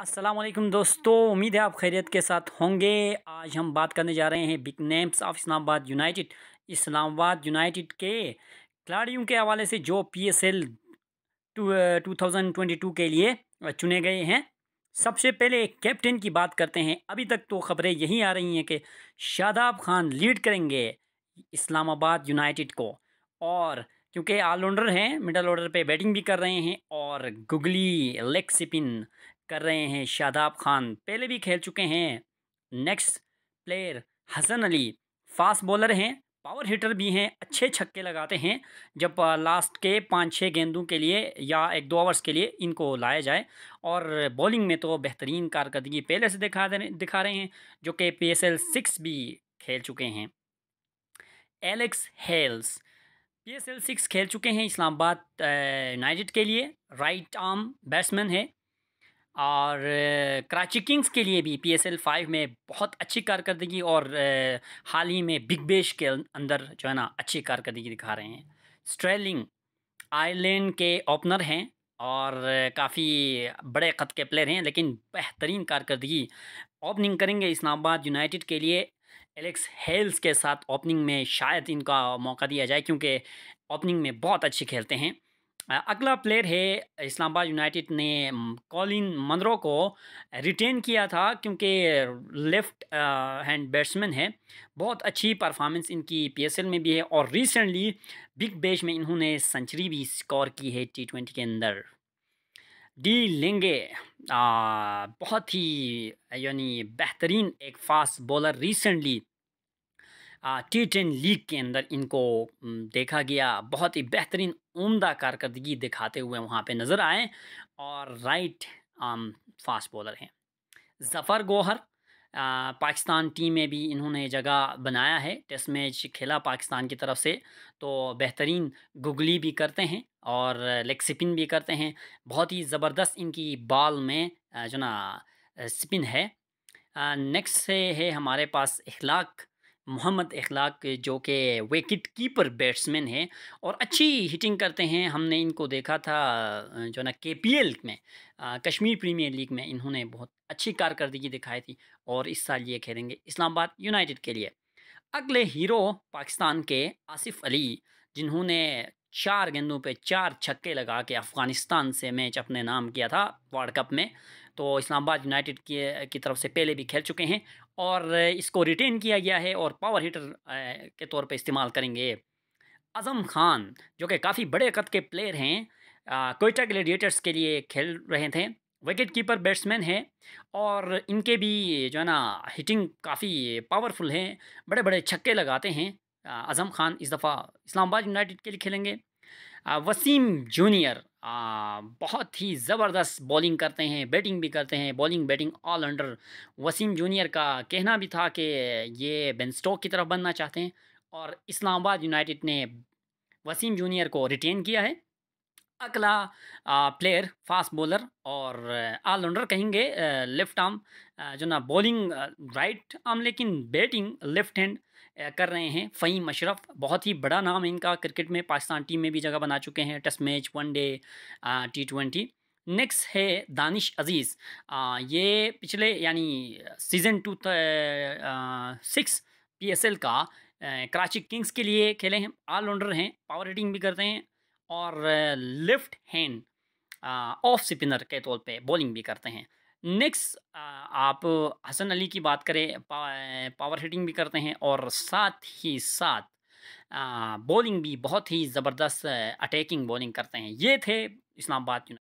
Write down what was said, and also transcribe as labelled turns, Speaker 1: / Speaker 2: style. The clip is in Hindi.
Speaker 1: असलम दोस्तों उम्मीद है आप खैरियत के साथ होंगे आज हम बात करने जा रहे हैं big names of Islamabad United Islamabad United के खिलाड़ियों के हवाले से जो P S L two thousand twenty two के लिए चुने गए हैं सबसे पहले कैप्टन की बात करते हैं अभी तक तो खबरें यही आ रही हैं कि शादाब खान लीड करेंगे इस्लामाबाद यूनाइटेड को और क्योंकि ऑलराउंडर हैं मिडल ऑर्डर पे बैटिंग भी कर रहे हैं और गुगली लेग स्पिन कर रहे हैं शादाब खान पहले भी खेल चुके हैं next player Hasan Ali fast bowler हैं पावर हिटर भी हैं अच्छे छक्के लगाते हैं जब लास्ट के पाँच छः गेंदों के लिए या एक दो ओवर्स के लिए इनको लाया जाए और बॉलिंग में तो बेहतरीन कारकर्दगी पहले से दिखा दिखा रहे हैं जो कि पी एस एल सिक्स भी खेल चुके हैं Alex Hales P S L six खेल चुके हैं इस्लामाबाद यूनाइटेड के लिए राइट आर्म बैट्समैन है और कराची किंग्स के लिए भी पी एस एल फाइव में बहुत अच्छी कारकर्दगी और हाल ही में बिग बेश के अं-, अंदर जो है ना अच्छी कारकर्दगी दिखा रहे हैं स्ट्रेलिंग आयरलैंड के ओपनर हैं और काफ़ी बड़े ख़त के प्लेयर हैं लेकिन बेहतरीन कारकर्दगी ओपनिंग करेंगे इस्लामाबाद यूनाइटेड के लिए एलेक्स हेल्स के साथ ओपनिंग में शायद इनका मौका दिया जाए क्योंकि ओपनिंग में बहुत अच्छे खेलते हैं अगला प्लेयर है इस्लामाबाद यूनाइटेड ने कॉलिन मंद्रो को रिटेन किया था क्योंकि लेफ्ट हैंड बैट्समैन है बहुत अच्छी परफॉर्मेंस इनकी पीएसएल में भी है और रिसेंटली बिग बैश में इन्होंने सेंचुरी भी स्कोर की है टी ट्वेंटी के अंदर डी लेंगे आ, बहुत ही यानी बेहतरीन एक fast bowler recently T ten league के अंदर इनको देखा गया बहुत ही बेहतरीन उम्दा कारकर्दगी दिखाते हुए वहाँ पे नज़र आए और राइट आम फास्ट बॉलर हैं जफ़र गोहर आ, पाकिस्तान टीम में भी इन्होंने जगह बनाया है टेस्ट मैच खेला पाकिस्तान की तरफ से तो बेहतरीन गुगली भी करते हैं और लेग स्पिन भी करते हैं बहुत ही ज़बरदस्त इनकी बॉल में जो ना स्पिन है नेक्स्ट से है हमारे पास इखलाक मोहम्मद अखलाक जो कि विकेट कीपर बैट्समैन है और अच्छी हिटिंग करते हैं हमने इनको देखा था जो ना के पी एल में आ, कश्मीर प्रीमियर लीग में इन्होंने बहुत अच्छी कारकर्दगी दिखाई थी और इस साल ये खेलेंगे इस्लामाबाद यूनाइटेड के लिए अगले हीरो पाकिस्तान के आसिफ अली जिन्होंने चार गेंदों पे चार छक्के लगा के अफ़गानिस्तान से मैच अपने नाम किया था वर्ल्ड कप में तो इस्लामाबाद यूनाइटेड की, की तरफ से पहले भी खेल चुके हैं और इसको रिटेन किया गया है और पावर हीटर के तौर पर इस्तेमाल करेंगे अज़म खान जो कि काफ़ी बड़े कद के प्लेयर हैं कोयटा ग्लेडिएटर्स के लिए खेल रहे थे विकेट कीपर बैट्समैन हैं और इनके भी जो है ना हिटिंग काफ़ी पावरफुल हैं बड़े बड़े छक्के लगाते हैं अज़म खान इस दफ़ा इस्लामाबाद यूनाइटेड के लिए खेलेंगे वसीम जूनियर बहुत ही ज़बरदस्त बॉलिंग करते हैं बैटिंग भी करते हैं bowling batting allrounder Wasim junior का कहना भी था कि ये बेन स्टोक की तरफ बनना चाहते हैं और इस्लामाबाद यूनाइटेड ने वसीम जूनियर को रिटेन किया है अगला प्लेयर फास्ट बॉलर और ऑलराउंडर कहेंगे लेफ्ट आर्म जो ना बॉलिंग राइट आर्म लेकिन बैटिंग लेफ्ट हैंड कर रहे हैं फ़हीम अशरफ बहुत ही बड़ा नाम है इनका क्रिकेट में पाकिस्तान टीम में भी जगह बना चुके हैं test match one day T twenty next है दानिश अजीज़ ये पिछले यानी सीज़न टू सिक्स पी का कराची किंग्स के लिए खेले हैं ऑलराउंडर हैं पावर हिटिंग भी करते हैं और लेफ्ट हैंड ऑफ स्पिनर के तौर पे बॉलिंग भी करते हैं नेक्स्ट आप हसन अली की बात करें पा, पावर हिटिंग भी करते हैं और साथ ही साथ बॉलिंग भी बहुत ही ज़बरदस्त अटैकिंग बॉलिंग करते हैं ये थे इस्लामाबाद